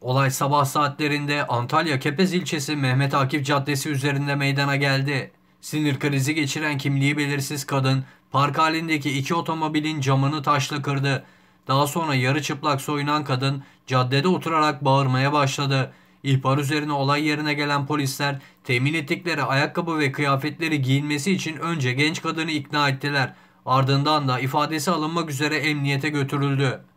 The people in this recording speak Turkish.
Olay sabah saatlerinde Antalya Kepez ilçesi Mehmet Akif Caddesi üzerinde meydana geldi. Sinir krizi geçiren kimliği belirsiz kadın park halindeki iki otomobilin camını taşla kırdı. Daha sonra yarı çıplak soyunan kadın caddede oturarak bağırmaya başladı. İhbar üzerine olay yerine gelen polisler temin ettikleri ayakkabı ve kıyafetleri giyinmesi için önce genç kadını ikna ettiler. Ardından da ifadesi alınmak üzere emniyete götürüldü.